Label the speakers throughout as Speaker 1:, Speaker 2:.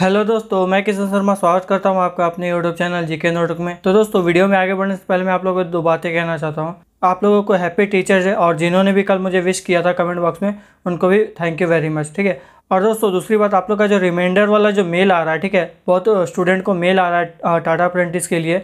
Speaker 1: Hello दोस्तों मैं किशन शर्मा स्वागत करता हूं आपका अपने यूट्यूब चैनल जीके नोटबुक में तो दोस्तों वीडियो में आगे बढ़ने से पहले मैं आप लोगों को दो बातें कहना चाहता हूं आप लोगों को हैप्पी टीचर्स है और जिन्होंने भी कल मुझे विश किया था कमेंट बॉक्स में उनको भी थैंक यू वेरी मच ठीक है और दोस्तों दूसरी बात आप लोग का जो रिमाइंडर वाला जो मेल आ रहा है ठीक है बहुत स्टूडेंट को मेल आ रहा है टाटा प्रेंटिस के लिए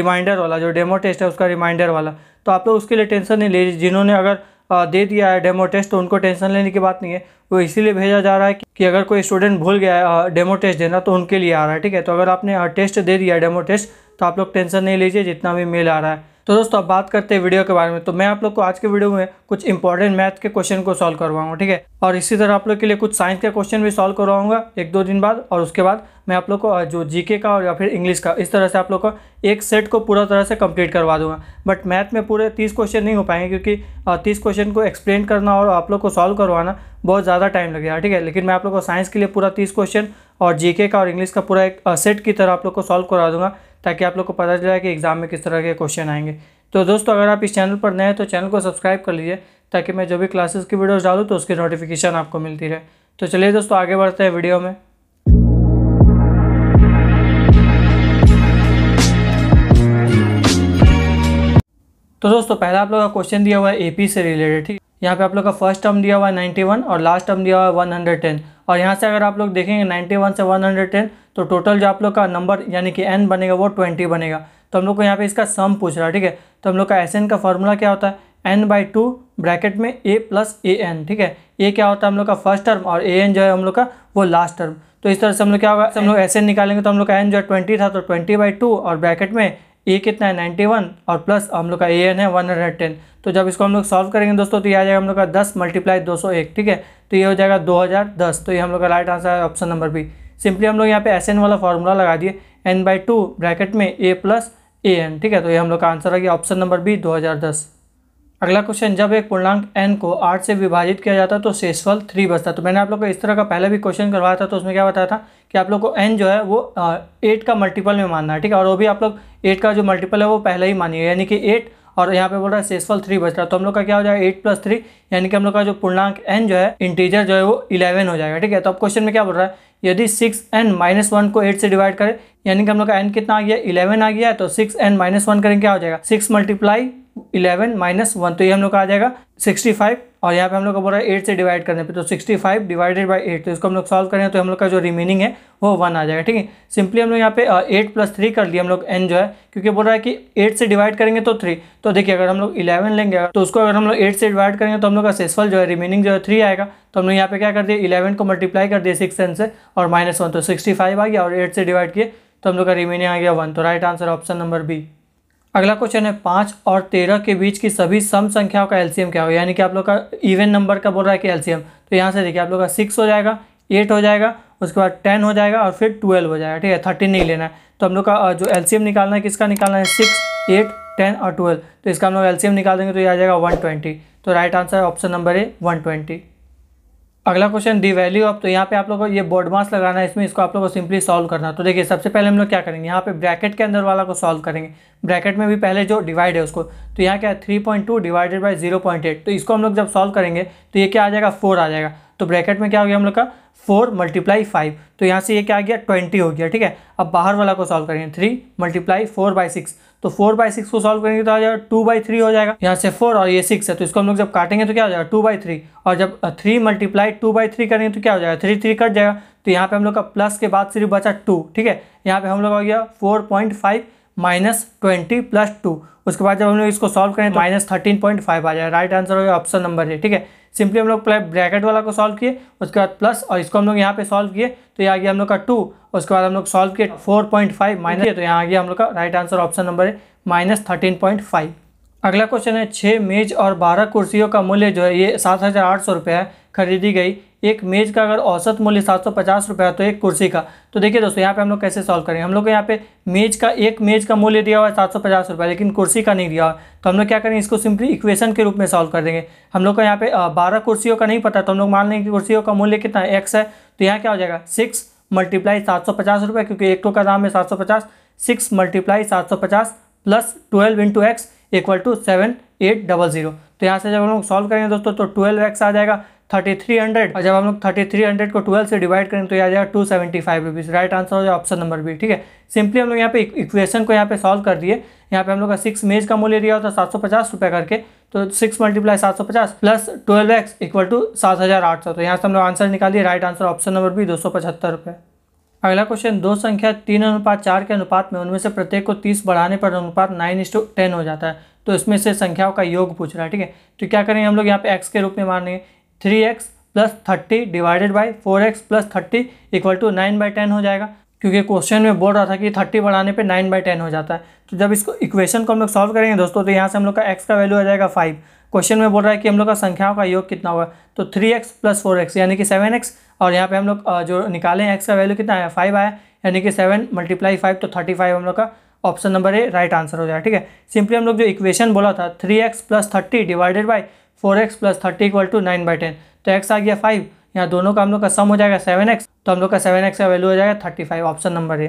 Speaker 1: रिमाइंडर वाला जो डेमो टेस्ट है उसका रिमाइंडर वाला तो आप लोग उसके लिए टेंशन नहीं लीजिए जिन्होंने अगर दे दिया है डेमो टेस्ट तो उनको टेंशन लेने की बात नहीं है वो इसीलिए भेजा जा रहा है कि अगर कोई स्टूडेंट भूल गया है डेमो टेस्ट देना तो उनके लिए आ रहा है ठीक है तो अगर आपने टेस्ट दे दिया है डेमो टेस्ट तो आप लोग टेंशन नहीं लीजिए जितना भी मेल आ रहा है तो दोस्तों अब बात करते हैं वीडियो के बारे में तो मैं आप लोग को आज के वीडियो में कुछ इंपॉर्टेंट मैथ के क्वेश्चन को सॉल्व करवाऊंगा ठीक है और इसी तरह आप लोग के लिए कुछ साइंस के क्वेश्चन भी सॉल्व करवाऊंगा एक दो दिन बाद और उसके बाद मैं आप लोग को जो जीके का और या फिर इंग्लिश का इस तरह से आप लोग को एक सेट को पूरा तरह से कंप्लीट करवा दूंगा बट मैथ में पूरे तीस क्वेश्चन नहीं हो पाएंगे क्योंकि तीस क्वेश्चन को एक्सप्लेन करना और आप लोग को सॉल्व करवाना बहुत ज़्यादा टाइम लगेगा ठीक है लेकिन मैं आप लोग को साइंस के लिए पूरा तीस क्वेश्चन और जीके का और इंग्लिश का पूरा एक सेट की तरह आप लोग को सॉल्व करवा दूंगा ताकि आप लोग को पता चला कि एग्ज़ाम में किस तरह के क्वेश्चन आएंगे तो दोस्तों अगर आप इस चैनल पर नए हैं तो चैनल को सब्सक्राइब कर लीजिए ताकि मैं जो भी क्लासेस की वीडियोस डालूँ तो उसकी नोटिफिकेशन आपको मिलती रहे तो चलिए दोस्तों आगे बढ़ते हैं वीडियो में तो दोस्तों पहला आप लोग का क्वेश्चन दिया हुआ है एपी से रिलेटेड ठीक यहाँ पे आप लोग का फर्स्ट टर्म दिया हुआ है 91 और लास्ट टर्म दिया हुआ है 110 और यहाँ से अगर आप लोग देखेंगे 91 से 110 तो टोटल जो आप लोग का नंबर यानी कि एन बनेगा वो ट्वेंटी बनेगा तो हम लोग को यहाँ पे इसका सम पूछ रहा है ठीक है तो हम लोग का एस एन का फॉर्मूला क्या होता है एन बाई टू ब्रैकेट में ए प्लस ए एन ठीक है ए क्या होता है हम लोग का फर्स्ट टर्म और ए एन जो है हम लोग का वो लास्ट टर्म तो इस तरह से हम लोग क्या होगा हम लोग एस एन निकालेंगे तो हम लोग का एन जो है ट्वेंटी था तो ट्वेंटी बाई टू और ब्रैकेट में ए कितना है नाइन्टी वन और प्लस हम लोग का ए एन है वन हंड्रेड टेन तो जब इसको हम लोग सॉल्व करेंगे दोस्तों तो ये आ जाएगा हम लोग का दस मल्टीप्लाई दो सौ एक ठीक है तो ये हो जाएगा दो हज़ार दस तो ये हम लोग का राइट आंसर है ऑप्शन नंबर बी सिंपली हम लोग यहाँ पे एस एन वाला फॉर्मूला लगा दिए एन बाई टू ब्रैकेट में ए प्लस ए एन ठीक है तो ये हम लोग का आंसर आ गया ऑप्शन नंबर बी 2010 अगला क्वेश्चन जब एक पूर्णांक एन को आठ से विभाजित किया जाता है तो शेषफल थ्री बचता है तो मैंने आप लोग को इस तरह का पहले भी क्वेश्चन करवाया था तो उसमें क्या बताया था कि आप लोग को एन जो है वो एट का मल्टीपल में मानना है ठीक है और वो भी आप लोग एट का जो मल्टीपल है वो पहले ही मानिए यानी कि एट और यहाँ पे बोल रहा है सेसफल थ्री बच रहा है तो हम लोग का क्या हो जाएगा एट प्लस थ्री यानी कि हम लोग का जो पूर्णांक एन जो है इंटीजर जो है वो इलेवन हो जाएगा ठीक है तो अब क्वेश्चन में क्या बोल रहा है यदि सिक्स एन माइनस वन को एट से डिवाइड करें यानी कि हम लोग का एन कितना आ गया इलेवन आ गया तो सिक्स एन माइनस वन करेंगे क्या हो जाएगा six multiply eleven minus one तो ये हम लोग का आ जाएगा सिक्सटी फाइव और यहाँ पे हम लोग का बोल रहा है एट से डिवाइड करने पे तो sixty five divided by eight तो इसको हम लोग सॉल्व करें तो हम लोग का जो रिमेनिंग है वो वन आ जाएगा ठीक है सिंपली हम लोग यहाँ पे एट प्लस थ्री कर लिए हम लोग एन जो है क्योंकि बोल रहा है कि एट से डिवाइड करेंगे तो थ्री तो देखिए अगर हम लोग इलेवन लेंगे तो उसको अगर हम लोग एट से डिवाइड करेंगे तो हम लोग का सेसफल जो है रिमेनिंग जो है थ्री आएगा तो हम लोग यहाँ पे क्या कर दिया इलेवन को मल्टीप्लाई कर दिया सिक्स एन से और माइनस वन तो सिक्सटी फाइव आ गया और एट से डिवाइड किए तो हम लोग का रिमेनिंग आ गया वन तो right answer option number B अगला क्वेश्चन है पाँच और तेरह के बीच की सभी सम संख्याओं का एलसीएम क्या हो यानी कि आप लोग का इवन नंबर का बोल रहा है कि एलसीएम तो यहाँ से देखिए आप लोग का सिक्स हो जाएगा एट हो जाएगा उसके बाद टेन हो जाएगा और फिर ट्वेल्व हो जाएगा ठीक है थर्टीन नहीं लेना है तो हम लोग का जो एलसीएम निकालना है किसका निकालना है सिक्स एट टेन और ट्वेल्व तो इसका हम लोग एलसीएम निकाल देंगे तो ये आ जाएगा वन ट्वेंटी तो right answer option number A one twenty अगला क्वेश्चन दी वैल्यू ऑफ तो यहाँ पे आप लोगों को ये बोर्ड मास लगाना है इसमें इसको आप लोगों को सिंपली सॉल्व करना है तो देखिए सबसे पहले हम लोग क्या करेंगे यहाँ पे ब्रैकेट के अंदर वाला को सॉल्व करेंगे ब्रैकेट में भी पहले जो डिवाइड है उसको तो यहाँ क्या है three point two divided by zero point eight तो इसको हम लोग जब सॉल्व करेंगे तो ये क्या आ जाएगा फोर आ जाएगा तो ब्रैकेट में क्या हो गया हम लोग का फोर मल्टीप्लाई फाइव तो यहाँ से ये क्या आ गया ट्वेंटी हो गया ठीक है अब बाहर वाला को सॉल्व करेंगे three multiply four by six तो फोर बाई सिक्स को सॉल्व करेंगे तो आ जाएगा टू बाई थ्री हो जाएगा यहाँ से फोर और ये सिक्स है तो इसको हम लोग जब काटेंगे तो क्या हो जाएगा टू बाई थ्री और जब three multiply two by three करेंगे तो क्या हो जाएगा थ्री थ्री कट जाएगा तो यहाँ पे हम लोग का प्लस के बाद सिर्फ बचा टू ठीक है यहाँ पे हम लोग हो गया four point five minus twenty plus two उसके बाद जब हम लोग इसको सॉल्व करें तो माइनस थर्टीन पॉइंट फाइव आ जाएगा राइट आंसर हो गया ऑप्शन नंबर है ठीक है सिंपली हम लोग ब्रैकेट वाला को सॉल्व किए उसके बाद प्लस और इसको हम लोग यहाँ पे सॉल्व किए तो ये आ गया हम लोग का टू उसके बाद हम लोग सॉल्व किए फोर पॉइंट फाइव माइनस तो यहाँ आ गया हम लोग का राइट आंसर ऑप्शन नंबर है माइनस थर्टीन पॉइंट फाइव अगला क्वेश्चन है छः मेज और बारह कुर्सियों का मूल्य जो है ये सात हज़ार आठ सौ रुपये है खरीदी गई एक मेज़ का अगर औसत मूल्य सात सौ पचास रुपये तो एक कुर्सी का तो देखिए दोस्तों यहाँ पे हम लोग कैसे सॉल्व करेंगे हम लोग को यहाँ पे मेज़ का एक मेज़ का मूल्य दिया हुआ है सात सौ पचास रुपये लेकिन कुर्सी का नहीं दिया हुआ तो हम लोग क्या करेंगे इसको सिंपली इक्वेशन के रूप में सॉल्व कर देंगे हम लोग को यहाँ पे बारह कुर्सियों का नहीं पता तो हम लोग मान लेंगे कि कुर्सियों का मूल्य कितना है एक्स है तो यहाँ क्या हो जाएगा सिक्स मल्टीप्लाई सात सौ पचास रुपये क्योंकि एक तो का दाम है सात सौ पचास सिक्स मल्टीप्लाई सात सौ पचास plus twelve into x equal to seven eight double zero तो यहाँ से जब हम लोग सॉल्व करेंगे दोस्तों तो ट्वेल्व एक्स आ जाएगा 3300 और जब हम लोग 3300 को 12 से डिवाइड करें तो आ जाएगा two seventy five right answer हो जाए ऑप्शन नंबर बी ठीक है सिंपली हम लोग यहाँ पे इक्वेशन को यहाँ पे सॉल्व कर दिए यहाँ पे हम लोग का सिक्स मेज का मूल्य दिया होता है सात सौ पचास रुपये करके तो सिक्स मल्टीप्लाई सात सौ पचास plus twelve x equal to सात हज़ार आठ सौ तो यहाँ से हम लोग आंसर निकालिए right answer option number B दो सौ पचहत्तर रुपये अगला क्वेश्चन दो संख्या तीन अनुपात चार के अनुपात में उनमें से प्रत्येक को तीस बढ़ाने पर अनुपात नाइन इंस टू टेन हो जाता है तो इसमें से संख्याओं का योग पूछ रहा है ठीक है तो क्या करेंगे हम लोग यहाँ पे एक्स के रूप में मानेंगे three x plus thirty divided by four x plus thirty equal to nine by ten हो जाएगा क्योंकि क्वेश्चन में बोल रहा था कि थर्टी बढ़ाने पे नाइन बाई टेन हो जाता है तो जब इसको इक्वेशन को हम लोग सॉल्व करेंगे दोस्तों तो यहाँ से हम लोग का एक्स का वैल्यू आ जाएगा फाइव क्वेश्चन में बोल रहा है कि हम लोग का संख्याओं का योग कितना हुआ तो three x plus four x यानी कि सेवन एक्स और यहाँ पे हम लोग जो निकालें एक्स का वैल्यू कितना आया फाइव आया यानी कि सेवन मल्टीप्लाई फाइव तो थर्टी फाइव हम लोग का option number A right answer हो जाएगा ठीक है सिंपली हम लोग जो इक्वेशन बोला था three x plus thirty divided by four x plus thirty equal to nine by ten तो एक्स आ गया फाइव यहाँ दोनों का हम लोग का सम हो जाएगा सेवन एक्स तो हम लोग का सेवन एक्स का वैल्यू हो जाएगा thirty five option number A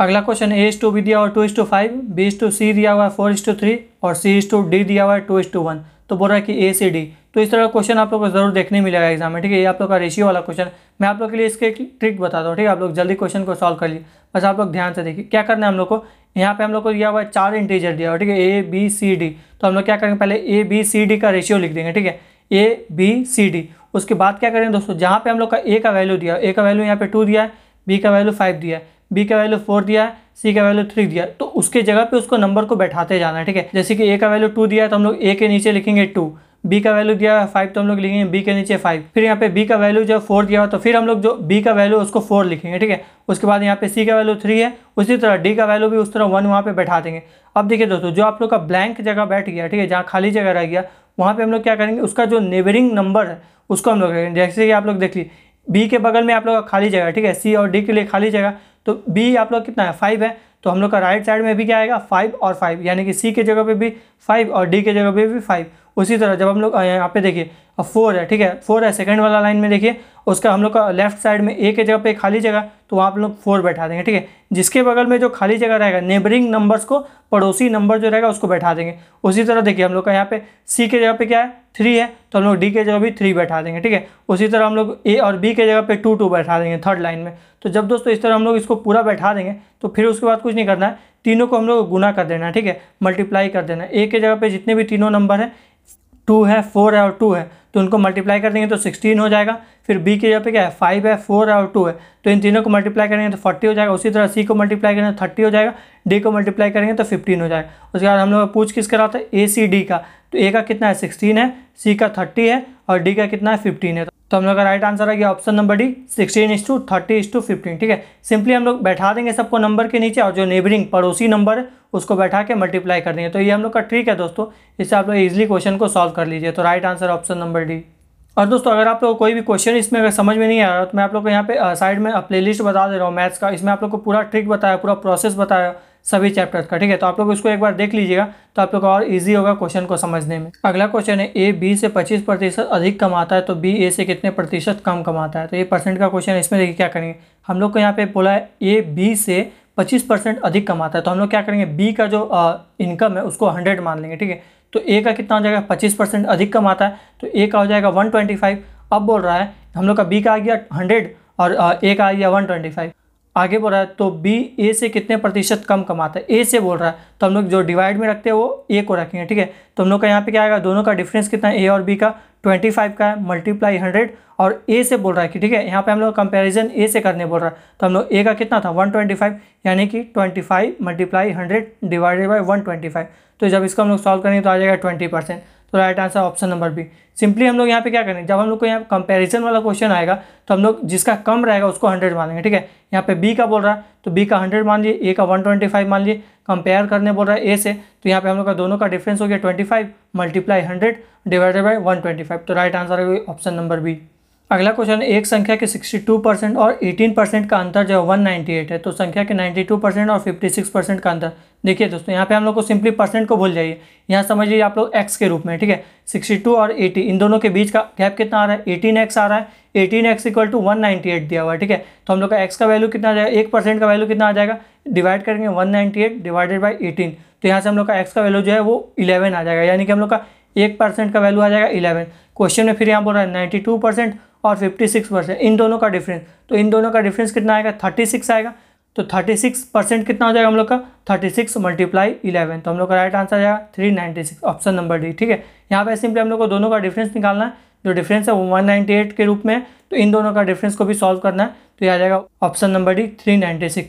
Speaker 1: अगला क्वेश्चन ए इस टू बी दिया हुआ two is to five b is to c दिया हुआ है फोर इस टू थ्री और सी इस टू डी दिया हुआ है टू इस टू वन तो बोल रहा है कि ए सी डी तो इस तरह का क्वेश्चन आप लोग को जरूर देखने मिलेगा एग्जाम में ठीक है ये आप लोग का रेशियो वाला क्वेश्चन मैं आप लोग के लिए इसके एक ट्रिक बताता हूँ ठीक है आप लोग जल्दी क्वेश्चन को सॉल्व कर लिए बस आप लोग ध्यान से देखिए क्या करना है हम लोग को यहाँ पे हम लोग को दिया हुआ है चार इंटीजर दिया हुआ ठीक है ए बी सी डी तो हम लोग क्या करेंगे पहले ए बी सी डी का रेशियो लिख देंगे ठीक है ए बी सी डी उसके बाद क्या करेंगे दोस्तों जहाँ पे हम लोग का ए का वैल्यू दिया ए का वैल्यू यहाँ पे टू दिया है बी का वैल्यू फाइव दिया है बी का वैल्यू फोर दिया है सी का वैल्यू थ्री दिया तो उसके जगह पे उसको नंबर को बैठाते जाना है ठीक है जैसे कि ए का वैल्यू टू दिया है तो हम लोग ए के नीचे लिखेंगे टू बी का वैल्यू दिया है फाइव तो हम लोग लिखेंगे बी के नीचे फाइव फिर यहाँ पे बी का वैल्यू जब फोर दिया हुआ तो फिर हम लोग जो बी का वैल्यू उसको फोर लिखेंगे ठीक है उसके बाद यहाँ पे सी का वैल्यू थ्री है उसी तरह डी का वैल्यू भी उस तरह वन वहाँ पे बैठा देंगे अब देखिए दोस्तों जो आप लोग का ब्लैंक जगह बैठ गया ठीक है जहाँ खाली जगह रह गया वहाँ पर हम लोग क्या करेंगे उसका जो नेबरिंग नंबर है उसको हम लोग रखेंगे जैसे कि आप लोग देख ली बी के बगल में आप लोग का खाली जगह ठीक है सी और डी के लिए खाली जगह तो बी आप लोग कितना है फाइव है तो हम लोग का राइट साइड में भी क्या आएगा फाइव और फाइव यानी कि सी के जगह पे भी फाइव और डी के जगह पर भी फाइव उसी तरह जब हम लोग यहाँ पे देखिए अब फोर है ठीक है फोर है सेकंड वाला लाइन में देखिए उसका हम लोग का लेफ्ट साइड में ए के जगह पे खाली जगह तो वहाँ आप लोग फोर बैठा देंगे ठीक है जिसके बगल में जो खाली जगह रहेगा नेबरिंग नंबर्स को पड़ोसी नंबर जो रहेगा उसको बैठा देंगे उसी तरह देखिए हम लोग का यहाँ पे सी के जगह पे क्या है थ्री है तो हम लोग डी के जगह भी थ्री बैठा देंगे ठीक है उसी तरह हम लोग ए और बी के जगह पे टू टू बैठा देंगे थर्ड लाइन में तो जब दोस्तों इस तरह हम लोग इसको पूरा बैठा देंगे तो फिर उसके बाद कुछ नहीं करना है तीनों को हम लोग गुना कर देना है ठीक है मल्टीप्लाई कर देना है ए के जगह पे जितने भी तीनों नंबर हैं टू है फोर है और टू है तो उनको मल्टीप्लाई कर देंगे तो सिक्सटीन हो जाएगा फिर बी की जगह पे क्या है फाइव है फोर है और टू है तो इन तीनों को मल्टीप्लाई करेंगे तो फोर्टी हो जाएगा उसी तरह सी को मल्टीप्लाई करेंगे तो थर्टी हो जाएगा डी को मल्टीप्लाई करेंगे तो फिफ्टीन हो जाएगा उसके बाद हम लोग पूछ किस कराते हैं ए सी डी का तो ए का कितना है सिक्सटीन है सी का थर्टी है और डी का कितना है फिफ्टीन है तो हम लोग का राइट आंसर आ गया option number D sixteen is to thirty is to fifteen ठीक है सिंपली हम लोग बैठा देंगे सबको नंबर के नीचे और जो नेबरिंग पड़ोसी नंबर है उसको बैठा के मल्टीप्लाई कर देंगे तो ये हम लोग का ट्रिक है दोस्तों इससे आप लोग इजिली क्वेश्चन को सॉल्व कर लीजिए तो right answer option number D और दोस्तों अगर आप लोग कोई भी क्वेश्चन इसमें अगर समझ में नहीं आ रहा तो मैं आप लोग को यहाँ पे साइड में प्ले बता दे रहा हूँ मैथ्स का इसमें आप लोग को पूरा ट्रिक बताया पूरा प्रोसेस बताया सभी चैप्टर्स का ठीक है तो आप लोग इसको एक बार देख लीजिएगा तो आप लोग और इजी होगा क्वेश्चन को समझने में अगला क्वेश्चन है ए बी से 25 प्रतिशत अधिक कमाता है तो बी ए से कितने प्रतिशत कम कमाता है तो ये परसेंट का क्वेश्चन है इसमें देखिए क्या करेंगे हम लोग को यहाँ पे बोला है ए बी से 25 परसेंट अधिक कमाता है तो हम लोग क्या करेंगे बी का जो इनकम है उसको हंड्रेड मान लेंगे ठीक है तो ए का कितना हो जाएगा पच्चीस परसेंट अधिक कमाता है तो ए का हो जाएगा वन ट्वेंटी फाइव अब बोल रहा है हम लोग का बी का आ गया हंड्रेड और ए का आ गया वन ट्वेंटी फाइव आगे बोल रहा है तो बी ए से कितने प्रतिशत कम कमाता है ए से बोल रहा है तो हम लोग जो डिवाइड में रखते हैं वो ए को रखेंगे ठीक है तो हम लोग का यहाँ पे क्या आएगा दोनों का डिफरेंस कितना है ए और बी का ट्वेंटी फाइव का है मल्टीप्लाई हंड्रेड और ए से बोल रहा है कि ठीक है यहाँ पे हम लोग कंपेरिजन ए से करने बोल रहा है तो हम लोग ए का कितना था वन ट्वेंटी फाइव यानी कि twenty five multiply hundred divided by one twenty five तो जब इसको हम लोग सॉल्व करेंगे तो आ जाएगा ट्वेंटी परसेंट तो right answer option number B simply हम लोग यहाँ पे क्या करेंगे जब हम लोग को यहाँ कंपैरिजन वाला क्वेश्चन आएगा तो हम लोग जिसका कम रहेगा उसको हंड्रेड मानेंगे ठीक है यहाँ पे बी का बोल रहा है तो बी का हंड्रेड मान लिए ए का वन ट्वेंटी फाइव मान लिए कंपेयर करने बोल रहा है ए से तो यहाँ पे हम लोग का दोनों का डिफरेंस हो गया twenty five multiply hundred divided by one twenty five तो राइट आंसर है ऑप्शन नंबर बी अगला क्वेश्चन एक संख्या के 62 परसेंट और 18 परसेंट का अंतर जो है वन है तो संख्या के 92 परसेंट और 56 परसेंट का अंतर देखिए दोस्तों यहाँ पे हम लोग को सिंपली परसेंट को भूल जाइए यहाँ समझ लीजिए आप लोग एक्स के रूप में ठीक है 62 और 80 इन दोनों के बीच का गैप कितना आ रहा है 18x आ रहा है eighteen x equal to one eight दिया हुआ है ठीक है तो हम लोग का एक्स का वैल्यू कितना आ जाएगा एक परसेंट का वैल्यू कितना आ जाएगा डिवाइड करेंगे one eight divided by eighteen तो यहाँ से हम लोग का एक्स का वैल्यू जो है वो इलेवन आ जाएगा यानी कि हम लोग का एक परसेंट का वैल्यू आ जाएगा इलेवन क्वेश्चन में फिर यहाँ बोल रहा है नाइन्टी टू परसेंट और 56 परसेंट इन दोनों का डिफरेंस तो इन दोनों का डिफरेंस कितना आएगा 36 आएगा तो 36 परसेंट कितना हो जाएगा हम लोग का 36 सिक्स मल्टीप्लाई इलेवन तो हम लोग का राइट आंसर आएगा 396 ऑप्शन नंबर डी ठीक है यहाँ पे सिंपली हम लोग को दोनों का डिफरेंस निकालना है जो डिफरेंस है वो वन के रूप में तो इन दोनों का डिफरेंस को भी सॉल्व करना है तो यह आ जाएगा ऑप्शन नंबर डी थ्री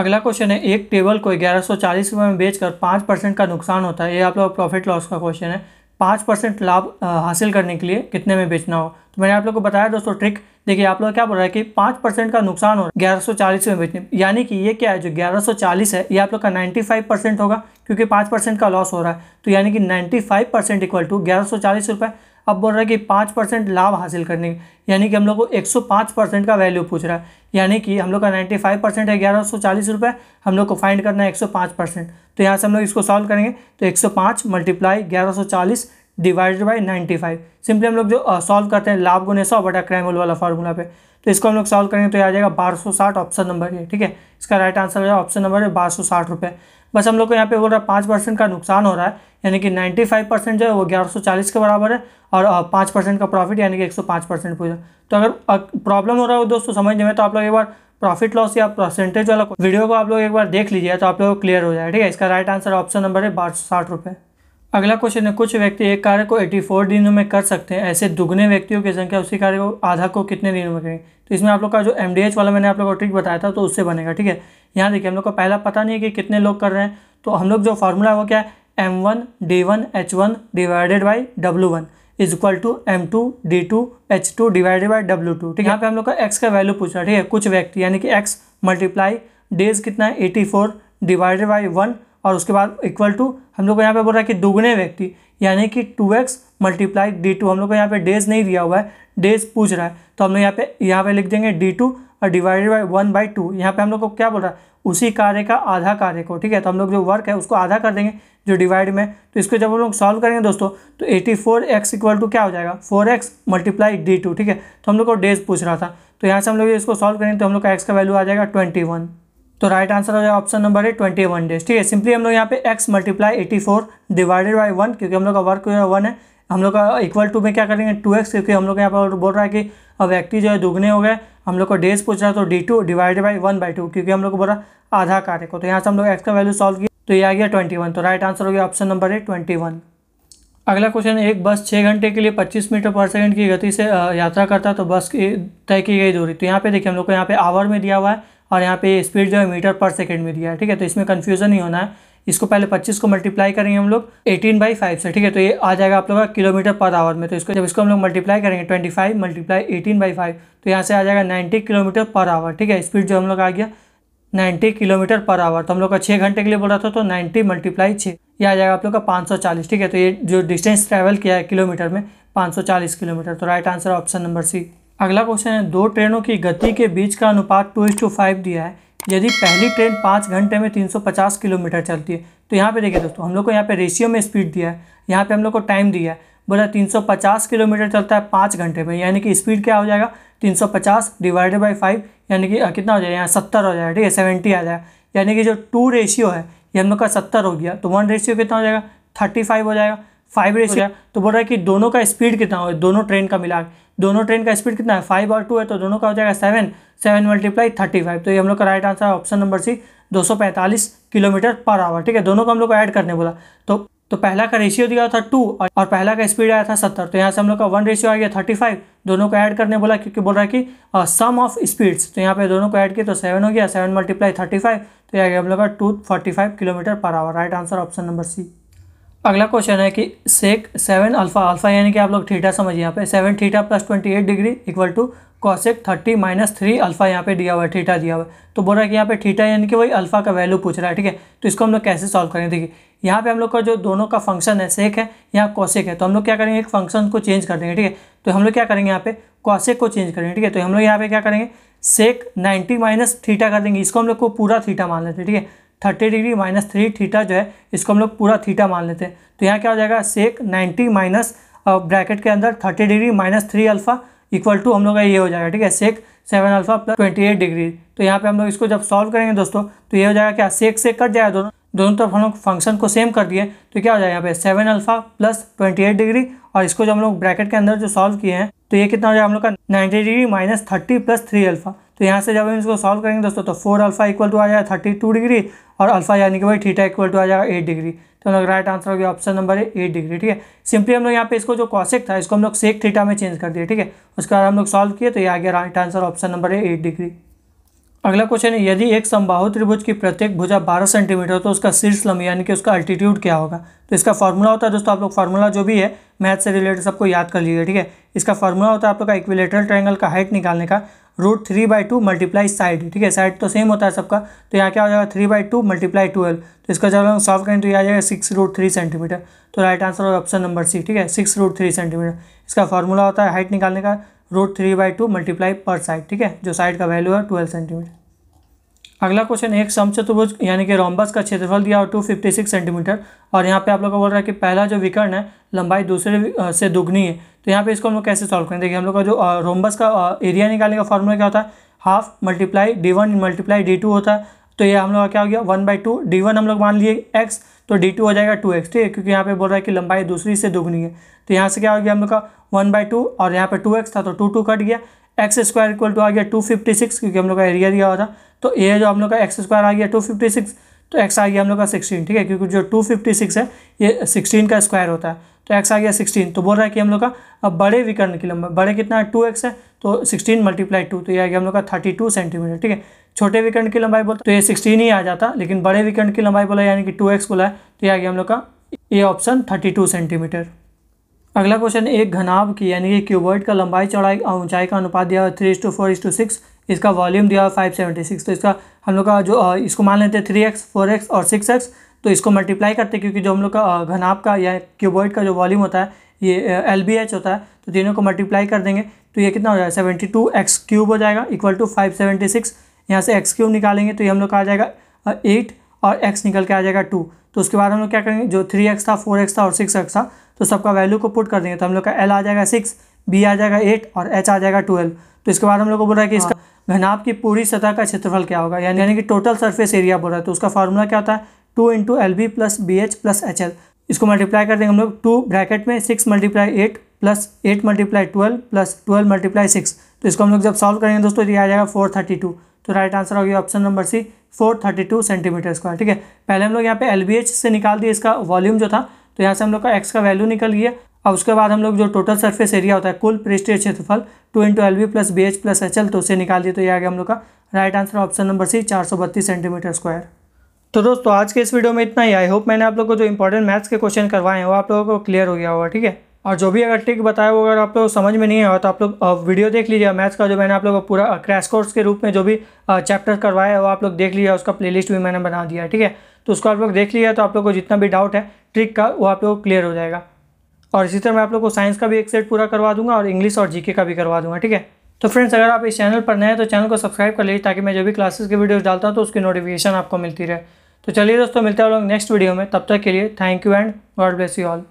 Speaker 1: अगला क्वेश्चन है एक टेबल को ग्यारह सौ में बेचकर पाँच परसेंट का नुकसान होता है ये आप लोग प्रॉफिट लॉस का क्वेश्चन है पाँच परसेंट लाभ हासिल करने के लिए कितने में बेचना हो तो मैंने आप लोग को बताया दोस्तों ट्रिक देखिए आप लोग क्या बोल रहा है कि पाँच परसेंट का नुकसान हो ग्यारह सौ चालीस में बेचने यानी कि ये क्या है जो ग्यारह सौ चालीस है ये आप लोग का नाइन्टी फाइव परसेंट होगा क्योंकि पाँच परसेंट का लॉस हो रहा है तो यानी कि ninety five percent equal to ग्यारह सौ चालीस रुपये अब बोल रहा है कि पाँच परसेंट लाभ हासिल करने यानी कि हम लोग को एक सौ पाँच परसेंट का वैल्यू पूछ रहा है यानी कि हम लोग का नाइन्टी फाइव परसेंट है ग्यारह सौ चालीस रुपये हम लोग को फाइंड करना है एक सौ पाँच परसेंट तो यहाँ से हम लोग इसको सॉल्व करेंगे तो एक सौ पाँच मल्टीप्लाई ग्यारह सौ चालीस divided by ninety five simply हम लोग जो सॉल्व करते हैं लाभ गुने सौ बटा क्राइम वाला फार्मूला पे तो इसको हम लोग सॉल्व करेंगे तो आ जाएगा बारह सौ साठ ऑप्शन नंबर ये ठीक है इसका राइट आंसर हो जाएगा ऑप्शन नंबर है बारह सौ साठ रुपये बस हम लोग को यहाँ पे बोल रहा है पाँच परसेंट का नुकसान हो रहा है यानी कि 95 परसेंट जो है वो 1140 के बराबर है और पाँच परसेंट का प्रॉफिट यानी कि 105 परसेंट है तो अगर प्रॉब्लम हो रहा हो दोस्तों समझने में तो आप लोग एक बार प्रॉफिट लॉस या परसेंटेज वाला वीडियो को आप लोग एक बार देख लीजिए तो आप लोग क्लियर हो जाए ठीक है इसका राइट आंसर ऑप्शन नंबर है बारह साठ रुपये अगला क्वेश्चन है कुछ व्यक्ति एक कार्य को 84 दिनों में कर सकते हैं ऐसे दुगने व्यक्तियों की संख्या उसी कार्य को आधा को कितने दिनों में करेंगे तो इसमें आप लोग का जो एम वाला मैंने आप लोग को ट्रिक बताया था तो उससे बनेगा ठीक है यहाँ देखिए हम लोग को पहला पता नहीं है कि कितने लोग कर रहे हैं तो हम लोग जो फार्मूला है वो क्या है M one D one H one divided by W one is equal to M two D two H two divided by W two ठीक है यहाँ पे हम लोग का एक्स का वैल्यू पूछ रहा है ठीक है कुछ व्यक्ति यानी कि एक्स मल्टीप्लाई डेज कितना है eighty four divided by one और उसके बाद इक्वल टू हम लोग को यहाँ पे बोल रहा है कि दुगने व्यक्ति यानी कि two x multiply D two हम लोग को यहाँ पे डेज नहीं दिया हुआ है डेज पूछ रहा है तो हम लोग यहाँ पे यहाँ पे लिख देंगे डी टू और divided by one by two यहाँ पे हम लोग को क्या बोल रहा है उसी कार्य का आधा कार्य को ठीक है तो हम लोग जो वर्क है उसको आधा कर देंगे जो डिवाइड में तो इसको जब हम लोग सॉल्व करेंगे दोस्तों तो eighty four x equal to क्या हो जाएगा four x multiply D two ठीक है तो हम लोग को डेज पूछ रहा था तो यहाँ से हम लोग इसको सॉल्व करेंगे तो हम लोग का एक्स का वैल्यू आ जाएगा ट्वेंटी वन तो राइट आंसर हो जाएगा ऑप्शन नंबर है ट्वेंटी वन डेज ठीक है सिंपली हम लोग यहाँ पे x multiply eighty four divided by one क्योंकि हम लोग का वर्क वन है हम लोग का इक्वल टू में क्या करेंगे टू एक्स क्योंकि हम लोग यहाँ पर बोल रहा है कि व्यक्ति जो है दुगने हो गए हम लोग को डेज पूछ रहा है तो D two divided by one by two क्योंकि हम लोग को बोला आधा कार्य को तो यहाँ से हम लोग एक्स का वैल्यू सॉल्व किया तो ये आ गया ट्वेंटी वन तो राइट आंसर हो गया ऑप्शन नंबर है ट्वेंटी वन अगला क्वेश्चन एक बस छः घंटे के लिए पच्चीस मीटर पर सेकंड की गति से यात्रा करता है तो बस की तय की गई दूरी तो यहाँ पे देखिए हम लोग को यहाँ पे आवर में दिया हुआ है और यहाँ पे स्पीड जो है मीटर पर सेकेंड में दिया है ठीक है तो इसमें कन्फ्यूजन ही होना है इसको पहले पच्चीस को मल्टीप्लाई करेंगे हम लोग एटीन बाई फाइव से ठीक है तो ये आ जाएगा आप लोग का किलोमीटर पर आवर में तो इसको जब इसको हम लोग मल्टीप्लाई करेंगे twenty five multiply eighteen by five तो यहाँ से आ जाएगा नाइन्टी किलोमीटर पर आवर ठीक है स्पीड जो हम लोग आ गया नाइन्टी किलोमीटर पर आवर तो हम लोग का छः घंटे के लिए बोल रहा था तो नाइन्टी मल्टीप्लाई छः ये आ जाएगा आप लोग का पाँच सौ चालीस ठीक है तो ये जो डिस्टेंस ट्रैवल किया है किलोमीटर में पाँच सौ चालीस किलोमीटर तो right answer option number C अगला क्वेश्चन है दो ट्रेनों की गति के बीच का अनुपात टू फाइव दिया है यदि पहली ट्रेन पाँच घंटे में 350 किलोमीटर चलती है तो यहाँ पे देखिए दोस्तों हम लोग को यहाँ पे रेशियो में स्पीड दिया है यहाँ पे हम लोग को टाइम दिया है बोला 350 किलोमीटर चलता है पाँच घंटे में यानी कि स्पीड क्या हो जाएगा 350 डिवाइडेड बाई फाइव यानी कि कितना हो जाएगा यहाँ सत्तर हो जाएगा ठीक है सेवेंटी आ जाएगा यानी कि जो टू रेशियो है ये हम लोग का सत्तर हो गया तो वन रेशियो कितना हो जाएगा थर्टी फाइव हो जाएगा फाइव रेस तो बोल रहा है कि दोनों का स्पीड कितना हो दोनों ट्रेन का मिला दोनों ट्रेन का स्पीड कितना है फाइव और टू है तो दोनों का हो जाएगा seven seven multiply thirty five तो ये हम लोग का राइट आंसर है ऑप्शन नंबर सी दो सौ पैंतालीस किलोमीटर पर आवर ठीक है दोनों को हम लोग को ऐड करने बोला तो तो पहला का रेशियो दिया था टू और पहला का स्पीड आया था सत्तर तो यहाँ से हम लोग का वन रेशियो आ गया थर्टी फाइव दोनों को ऐड करने बोला क्योंकि बोल रहा है कि सम ऑफ स्पीड्स तो यहाँ पे दोनों को ऐड किया तो सेवन हो गया सेवन मल्टीप्लाई थर्टी फाइव तो यह हम लोग का two forty five kilometre per hour right answer option number C अगला क्वेश्चन है कि सेक सेवन अल्फा अल्फा यानी कि आप लोग थीटा समझिए यहाँ पे seven theta plus twenty eight degree equal to cosec thirty minus three alpha यहाँ पे दिया हुआ है थीटा दिया हुआ है तो बोल रहा है कि यहाँ पे थीटा यानी कि वही अल्फा का वैल्यू पूछ रहा है ठीक है तो इसको हम लोग कैसे सॉल्व करेंगे देखिए यहाँ पे हम लोग का जो दोनों का फंक्शन है सेक है यहाँ कॉसेक है तो हम लोग क्या करेंगे एक फंक्शन को चेंज कर देंगे ठीक है तो हम लोग क्या करेंगे यहाँ पे कॉसेक को चेंज करेंगे ठीक है तो हम लोग यहाँ पे क्या करेंगे सेक नाइन्टी माइनस थीटा कर देंगे इसको हम लोग को पूरा थीटा मान लेते हैं ठीक है thirty degree minus three theta जो है इसको हम लोग पूरा थीटा मान लेते हैं तो यहाँ क्या हो जाएगा सेक नाइन्टी माइनस ब्रैकेट के अंदर thirty degree minus three alpha equal to हम लोग का ये हो जाएगा ठीक है सेक seven alpha plus twenty eight degree तो यहाँ पे हम लोग इसको जब सॉल्व करेंगे दोस्तों तो ये हो जाएगा क्या सेक सेक कट जाएगा दोनों दोनों तरफ हम लोग फंक्शन को सेम कर दिए तो क्या हो जाएगा यहाँ पे seven alpha plus twenty eight degree और इसको जो हम लोग ब्रैकेट के अंदर जो सॉल्व किए हैं तो ये कितना हो जाएगा हम लोग का ninety degree minus thirty plus three alpha तो यहाँ से जब हम इसको सॉल्व करेंगे दोस्तों तो फोर अल्फा इक्वल टू आ जाएगा थर्टी टू डिग्री और अल्फा यानी कि भाई थीटा इक्वल टू आ जाएगा एट डिग्री तो हम लोग राइट आंसर हो गया ऑप्शन नंबर है एट डिग्री ठीक है सिंपली हम लोग यहाँ पे इसको जो कॉसेक था इसको हम लोग सेक थीटा में चेंज कर दिए ठीक है उसके बाद हम लोग सॉल्व किए तो ये आ गया राइट आंसर ऑप्शन नंबर है एट डिग्री अगला क्वेश्चन है यदि एक समबाहु त्रिभुज की प्रत्येक भुजा 12 सेंटीमीटर हो तो उसका शीर्ष लंब यानी कि उसका अल्टीट्यूड क्या होगा तो इसका फॉर्मूला होता है दोस्तों आप लोग फॉर्मूला जो भी है मैथ से रिलेटेड सबको याद कर लीजिए ठीक है इसका फॉर्मूला होता है आप लोग का इक्विलेटरल ट्रायंगल का हाइट निकालने का root three by two multiply side ठीक है साइड तो सेम होता है सबका तो यहाँ क्या हो जाएगा three by two multiply twelve तो इसका जब हम सॉल्व करें तो यह आ जाएगा सिक्स रूट थ्री सेंटीमीटर तो राइट आंसर होगा ऑप्शन नंबर सी ठीक है सिक्स रूट थ्री सेंटीमीटर इसका फॉर्मूला होता है हाइट निकालने का root three by two multiply पर साइड ठीक है जो साइड का वैल्यू है ट्वेल्व सेंटीमीटर अगला क्वेश्चन एक समचतुर्भुज यानी कि रोम्बस का क्षेत्रफल दिया और टू फिफ्टी सिक्स सेंटीमीटर और यहाँ पे आप लोग को बोल रहा है कि पहला जो विकर्ण है लंबाई दूसरे से दुगनी है तो यहाँ पे इसको हम लोग कैसे सॉल्व करें देखिए हम लोग का जो रोम्बस का एरिया निकालने का फॉर्मूला क्या होता है half multiply D one multiply D two होता है तो ये हम लोग का क्या हो गया one by two D one हम लोग मान लिए एक्स तो डी टू हो जाएगा टू एक्स ठीक है क्योंकि यहाँ पे बोल रहा है कि लंबाई दूसरी से दुगनी है तो यहाँ से क्या हो गया हम लोग का वन बाई टू और यहाँ पे टू एक्स था तो टू टू कट गया एक्स स्क्वायर इक्वल टू आ गया टू फिफ्टी सिक्स क्योंकि हम लोग का एरिया दिया हुआ था तो ए जो हम लोग का एक्स स्क्वायर आ गया टू फिफ्टी सिक्स तो एक्स आ गया हम लोग का सिक्सटीन ठीक है क्योंकि जो टू फिफ्टी सिक्स है ये सिक्सटीन का स्क्वायर होता है तो एक्स आ गया सिक्सटीन तो बोल रहा है कि हम लोग का अब बड़े विकर्ण की लंबाई बड़े कितना है टू एक्स है तो सिक्सटीन मल्टीप्लाई टू तो ये आ गया हम लोग का थर्टी टू सेंटीमीटर ठीक है छोटे विकर्ण की लंबाई बोलते तो ये सिक्सटीन ही आ जाता लेकिन बड़े विकर्ण की लंबाई बोला यानी कि टू एक्स बोला है तो ये आ गया हम लोग का ये ऑप्शन थर्टी टू सेंटीमीटर अगला क्वेश्चन एक घनाब की यानी कि क्यूबर्ड का लंबाई चौड़ाई और ऊंचाई का अनुपात दिया हुआ three two four two six इसका वॉल्यूम दिया हुआ फाइव सेवेंटी सिक्स तो इसका हम लोग का जो इसको मान लेते हैं थ्री एक्स फोर एक्स और सिक्स एक्स तो इसको मल्टीप्लाई करते हैं क्योंकि जो हम लोग का घनाब का या क्यूबॉइड का जो वॉल्यूम होता है ये एल बी एच होता है तो तीनों को मल्टीप्लाई कर देंगे तो ये कितना हो जाएगा सेवेंटी टू एक्स क्यूब हो जाएगा equal to five seventy six यहाँ से एक्स क्यूब निकालेंगे तो ये हम लोग का आ जाएगा एट और एक्स निकल के आ जाएगा टू तो उसके बाद हम लोग क्या करेंगे जो थ्री एक्स था फोर एक्स था और सिक्स एक्स था तो सबका वैल्यू को पुट कर देंगे तो हम लोग का एल आ जाएगा सिक्स बी आ जाएगा एट और एच आ जाएगा ट्वेल्व तो इसके बाद हम लोग को बोल रहा है कि इसका हाँ। घनाभ की पूरी सतह का क्षेत्रफल क्या होगा यानी कि टोटल सर्फेस एरिया बोल रहा है तो उसका फार्मूला क्या होता है two into L B plus B H plus H L इसको मल्टीप्लाई कर देंगे हम लोग टू ब्रैकेट में six multiply eight plus eight multiply twelve plus twelve multiply six तो इसको हम लोग जब सॉल्व करेंगे दोस्तों तो ये आ जाएगा फोर थर्टी टू तो राइट आंसर हो गया option number C 432 centimetre square ठीक है पहले हम लोग यहाँ पे एल से निकाल दिए इसका वॉल्यूम जो था तो यहाँ से हम लोग का एक्स का वैल्यू निकल गया और उसके बाद हम लोग जो टोटल सर्फेस एरिया होता है कुल पृष्ठीय क्षेत्रफल two into L B plus B H plus H L तो उसे निकाल दिए तो ये आ गया हम लोग का right answer option number C चार सौ बत्तीस सेंटीमीटर स्क्वायर तो दोस्तों आज के इस वीडियो में इतना ही आई होप मैंने आप लोग को जो इंपॉर्टेंट मैथ्स के क्वेश्चन करवाए हैं वो आप लोगों को क्लियर हो गया होगा ठीक है और जो भी अगर ट्रिक बताया वो अगर आप लोग समझ में नहीं आया तो आप लोग वीडियो देख लीजिए मैथ्स का जो मैंने आप लोग को पूरा क्रैश कोर्स के रूप में जो भी चैप्टर करवाया है वो आप लोग देख लीजिए उसका प्लेलिस्ट भी मैंने बना दिया है ठीक है तो उसको आप लोग देख लिया तो आप लोग को जितना भी डाउट है ट्रिक का वो आप लोग क्लियर हो जाएगा और इसी तरह मैं आप लोग को साइंस का भी एक सेट पूरा करवा दूंगा और इंग्लिश और जीके का भी करवा दूंगा ठीक है तो फ्रेंड्स अगर आप इस चैनल पर नए हैं तो चैनल को सब्सक्राइब कर लीजिए ताकि मैं जो भी क्लासेस के वीडियोस डालता हूँ तो उसकी नोटिफिकेशन आपको मिलती रहे तो चलिए दोस्तों मिलते हैं लोग नेक्स्ट वीडियो में तब तक के लिए thank you and God bless you all